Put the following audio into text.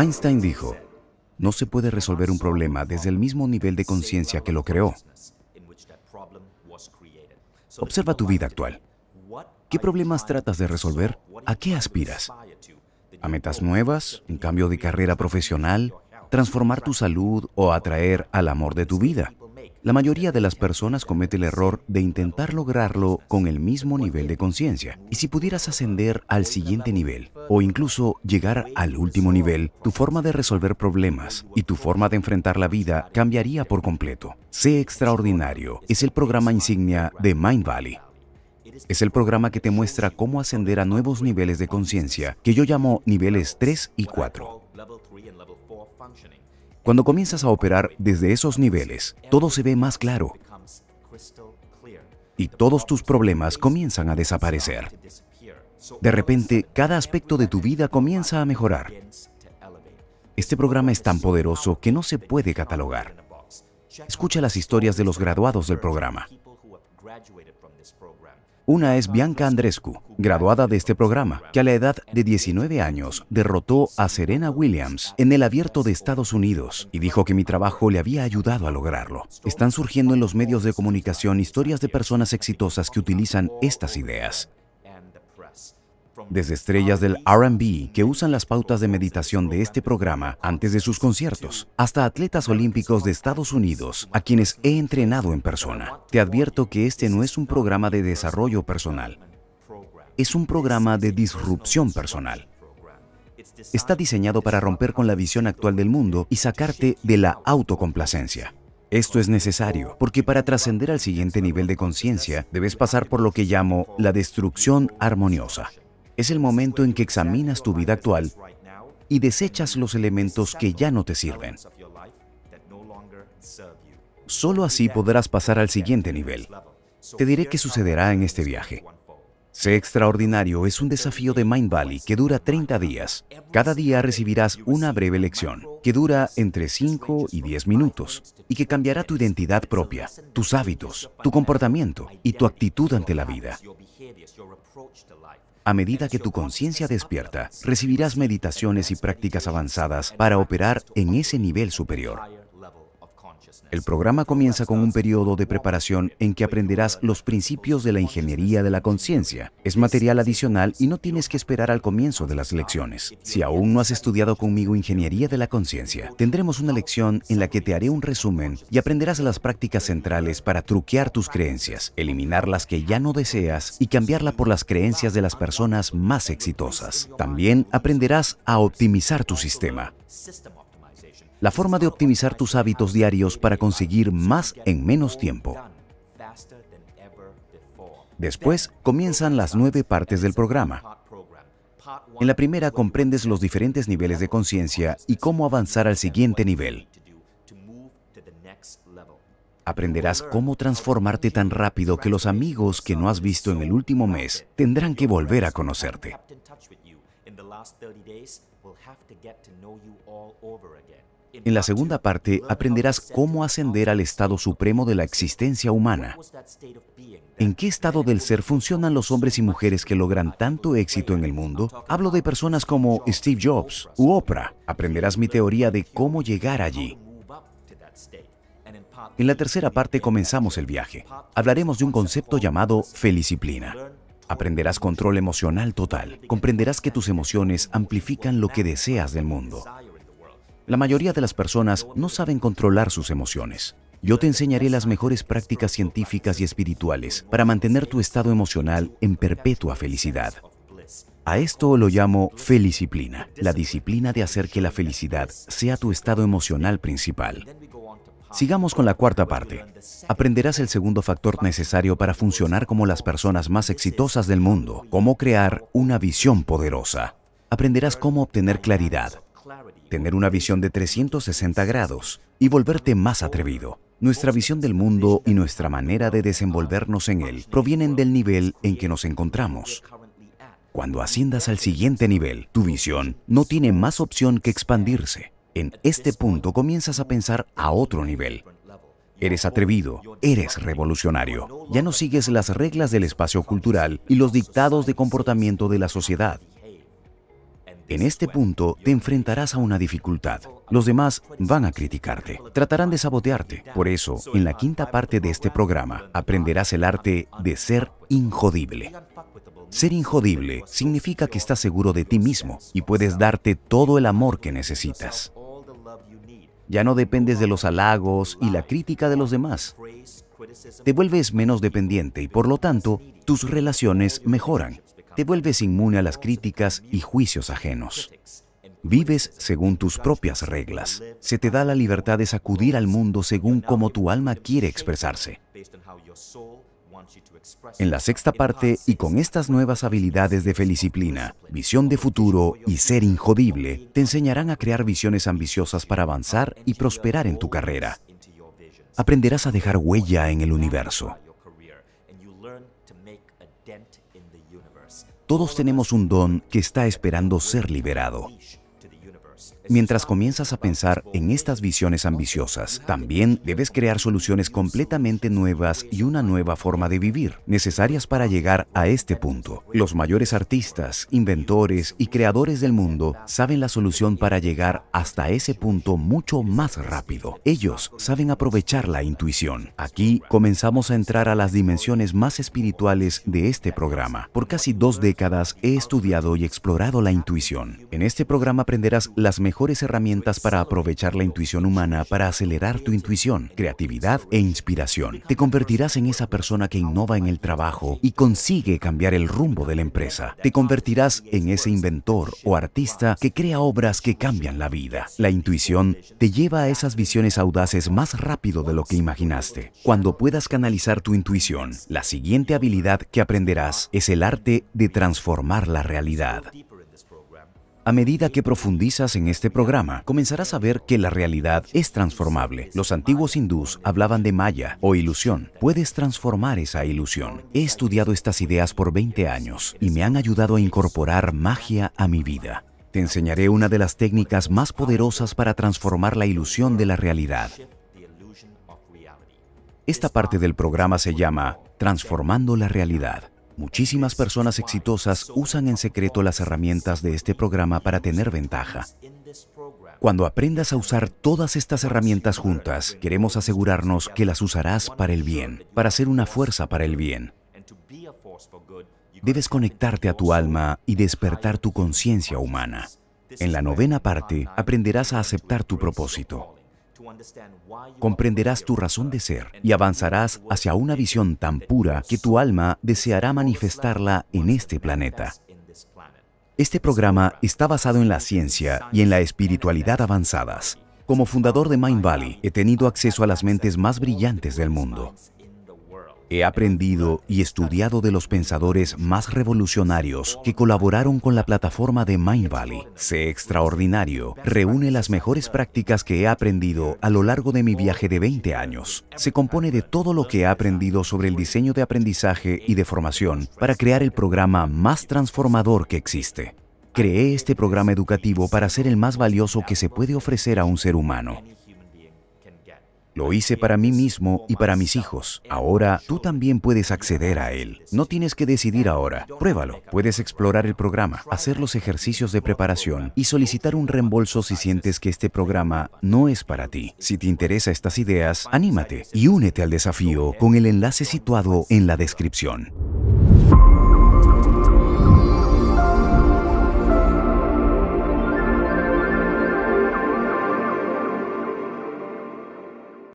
Einstein dijo, no se puede resolver un problema desde el mismo nivel de conciencia que lo creó. Observa tu vida actual. ¿Qué problemas tratas de resolver? ¿A qué aspiras? ¿A metas nuevas? ¿Un cambio de carrera profesional? ¿Transformar tu salud o atraer al amor de tu vida? La mayoría de las personas comete el error de intentar lograrlo con el mismo nivel de conciencia. Y si pudieras ascender al siguiente nivel, o incluso llegar al último nivel, tu forma de resolver problemas y tu forma de enfrentar la vida cambiaría por completo. Sé extraordinario es el programa insignia de Mind Valley. Es el programa que te muestra cómo ascender a nuevos niveles de conciencia, que yo llamo niveles 3 y 4. Cuando comienzas a operar desde esos niveles, todo se ve más claro y todos tus problemas comienzan a desaparecer. De repente, cada aspecto de tu vida comienza a mejorar. Este programa es tan poderoso que no se puede catalogar. Escucha las historias de los graduados del programa. Una es Bianca Andrescu, graduada de este programa, que a la edad de 19 años derrotó a Serena Williams en el abierto de Estados Unidos y dijo que mi trabajo le había ayudado a lograrlo. Están surgiendo en los medios de comunicación historias de personas exitosas que utilizan estas ideas desde estrellas del RB que usan las pautas de meditación de este programa antes de sus conciertos, hasta atletas olímpicos de Estados Unidos a quienes he entrenado en persona. Te advierto que este no es un programa de desarrollo personal, es un programa de disrupción personal. Está diseñado para romper con la visión actual del mundo y sacarte de la autocomplacencia. Esto es necesario, porque para trascender al siguiente nivel de conciencia debes pasar por lo que llamo la destrucción armoniosa. Es el momento en que examinas tu vida actual y desechas los elementos que ya no te sirven. Solo así podrás pasar al siguiente nivel. Te diré qué sucederá en este viaje. Sé extraordinario es un desafío de Mind Valley que dura 30 días. Cada día recibirás una breve lección que dura entre 5 y 10 minutos y que cambiará tu identidad propia, tus hábitos, tu comportamiento y tu actitud ante la vida. A medida que tu conciencia despierta, recibirás meditaciones y prácticas avanzadas para operar en ese nivel superior. El programa comienza con un periodo de preparación en que aprenderás los principios de la ingeniería de la conciencia. Es material adicional y no tienes que esperar al comienzo de las lecciones. Si aún no has estudiado conmigo ingeniería de la conciencia, tendremos una lección en la que te haré un resumen y aprenderás las prácticas centrales para truquear tus creencias, eliminar las que ya no deseas y cambiarla por las creencias de las personas más exitosas. También aprenderás a optimizar tu sistema. La forma de optimizar tus hábitos diarios para conseguir más en menos tiempo. Después comienzan las nueve partes del programa. En la primera comprendes los diferentes niveles de conciencia y cómo avanzar al siguiente nivel. Aprenderás cómo transformarte tan rápido que los amigos que no has visto en el último mes tendrán que volver a conocerte. En la segunda parte aprenderás cómo ascender al estado supremo de la existencia humana. ¿En qué estado del ser funcionan los hombres y mujeres que logran tanto éxito en el mundo? Hablo de personas como Steve Jobs u Oprah. Aprenderás mi teoría de cómo llegar allí en la tercera parte comenzamos el viaje. Hablaremos de un concepto llamado feliciplina. Aprenderás control emocional total. Comprenderás que tus emociones amplifican lo que deseas del mundo. La mayoría de las personas no saben controlar sus emociones. Yo te enseñaré las mejores prácticas científicas y espirituales para mantener tu estado emocional en perpetua felicidad. A esto lo llamo feliciplina, la disciplina de hacer que la felicidad sea tu estado emocional principal. Sigamos con la cuarta parte. Aprenderás el segundo factor necesario para funcionar como las personas más exitosas del mundo, cómo crear una visión poderosa. Aprenderás cómo obtener claridad, tener una visión de 360 grados y volverte más atrevido. Nuestra visión del mundo y nuestra manera de desenvolvernos en él provienen del nivel en que nos encontramos. Cuando asciendas al siguiente nivel, tu visión no tiene más opción que expandirse. En este punto comienzas a pensar a otro nivel. Eres atrevido, eres revolucionario. Ya no sigues las reglas del espacio cultural y los dictados de comportamiento de la sociedad. En este punto te enfrentarás a una dificultad. Los demás van a criticarte, tratarán de sabotearte. Por eso, en la quinta parte de este programa, aprenderás el arte de ser injodible. Ser injodible significa que estás seguro de ti mismo y puedes darte todo el amor que necesitas. Ya no dependes de los halagos y la crítica de los demás. Te vuelves menos dependiente y por lo tanto tus relaciones mejoran. Te vuelves inmune a las críticas y juicios ajenos. Vives según tus propias reglas. Se te da la libertad de sacudir al mundo según cómo tu alma quiere expresarse. En la sexta parte, y con estas nuevas habilidades de feliciplina, visión de futuro y ser injodible, te enseñarán a crear visiones ambiciosas para avanzar y prosperar en tu carrera. Aprenderás a dejar huella en el universo. Todos tenemos un don que está esperando ser liberado. Mientras comienzas a pensar en estas visiones ambiciosas, también debes crear soluciones completamente nuevas y una nueva forma de vivir, necesarias para llegar a este punto. Los mayores artistas, inventores y creadores del mundo saben la solución para llegar hasta ese punto mucho más rápido. Ellos saben aprovechar la intuición. Aquí comenzamos a entrar a las dimensiones más espirituales de este programa. Por casi dos décadas he estudiado y explorado la intuición. En este programa aprenderás las mejores herramientas para aprovechar la intuición humana para acelerar tu intuición, creatividad e inspiración. Te convertirás en esa persona que innova en el trabajo y consigue cambiar el rumbo de la empresa. Te convertirás en ese inventor o artista que crea obras que cambian la vida. La intuición te lleva a esas visiones audaces más rápido de lo que imaginaste. Cuando puedas canalizar tu intuición, la siguiente habilidad que aprenderás es el arte de transformar la realidad. A medida que profundizas en este programa, comenzarás a ver que la realidad es transformable. Los antiguos hindús hablaban de maya o ilusión. Puedes transformar esa ilusión. He estudiado estas ideas por 20 años y me han ayudado a incorporar magia a mi vida. Te enseñaré una de las técnicas más poderosas para transformar la ilusión de la realidad. Esta parte del programa se llama Transformando la Realidad. Muchísimas personas exitosas usan en secreto las herramientas de este programa para tener ventaja. Cuando aprendas a usar todas estas herramientas juntas, queremos asegurarnos que las usarás para el bien, para ser una fuerza para el bien. Debes conectarte a tu alma y despertar tu conciencia humana. En la novena parte aprenderás a aceptar tu propósito. Comprenderás tu razón de ser y avanzarás hacia una visión tan pura que tu alma deseará manifestarla en este planeta. Este programa está basado en la ciencia y en la espiritualidad avanzadas. Como fundador de Mind Valley, he tenido acceso a las mentes más brillantes del mundo. He aprendido y estudiado de los pensadores más revolucionarios que colaboraron con la plataforma de Mindvalley. Sé extraordinario, reúne las mejores prácticas que he aprendido a lo largo de mi viaje de 20 años. Se compone de todo lo que he aprendido sobre el diseño de aprendizaje y de formación para crear el programa más transformador que existe. Creé este programa educativo para ser el más valioso que se puede ofrecer a un ser humano. Lo hice para mí mismo y para mis hijos. Ahora tú también puedes acceder a él. No tienes que decidir ahora. Pruébalo. Puedes explorar el programa, hacer los ejercicios de preparación y solicitar un reembolso si sientes que este programa no es para ti. Si te interesan estas ideas, anímate y únete al desafío con el enlace situado en la descripción.